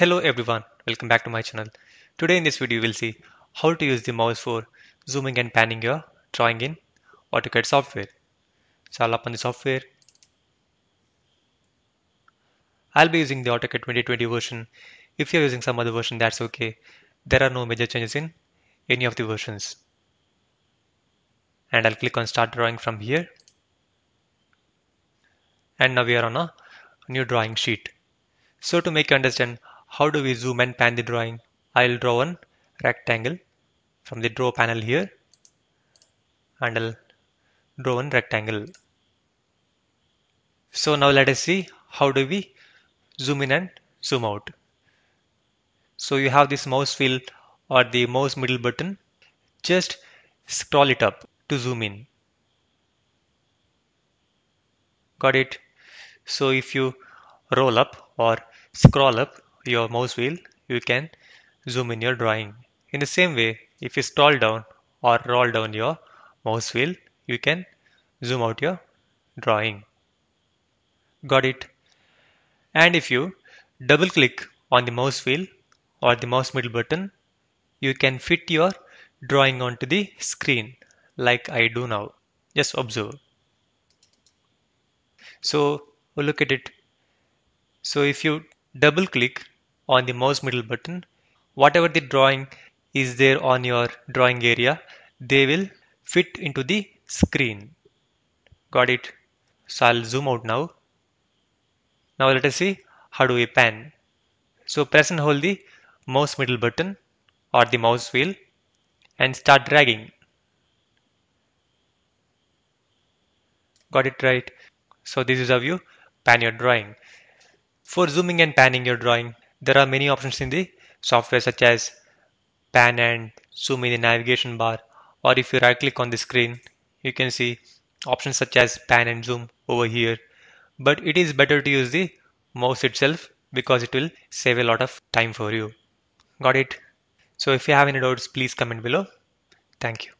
Hello everyone, welcome back to my channel. Today in this video we'll see how to use the mouse for zooming and panning your drawing in AutoCAD software. So I'll open the software. I'll be using the AutoCAD 2020 version. If you're using some other version that's okay. There are no major changes in any of the versions. And I'll click on start drawing from here. And now we are on a new drawing sheet. So to make you understand how do we zoom and pan the drawing? I'll draw one rectangle from the draw panel here and I'll draw one rectangle. So now let us see how do we zoom in and zoom out. So you have this mouse wheel or the mouse middle button. Just scroll it up to zoom in. Got it? So if you roll up or scroll up your mouse wheel, you can zoom in your drawing. In the same way, if you scroll down or roll down your mouse wheel, you can zoom out your drawing. Got it? And if you double click on the mouse wheel or the mouse middle button, you can fit your drawing onto the screen like I do now. Just observe. So look at it. So if you double click on the mouse middle button, whatever the drawing is there on your drawing area, they will fit into the screen. Got it? So I'll zoom out now. Now let us see how do we pan. So press and hold the mouse middle button or the mouse wheel and start dragging. Got it right. So this is how you pan your drawing. For zooming and panning your drawing, there are many options in the software such as pan and zoom in the navigation bar or if you right click on the screen you can see options such as pan and zoom over here but it is better to use the mouse itself because it will save a lot of time for you. Got it? So if you have any doubts please comment below. Thank you.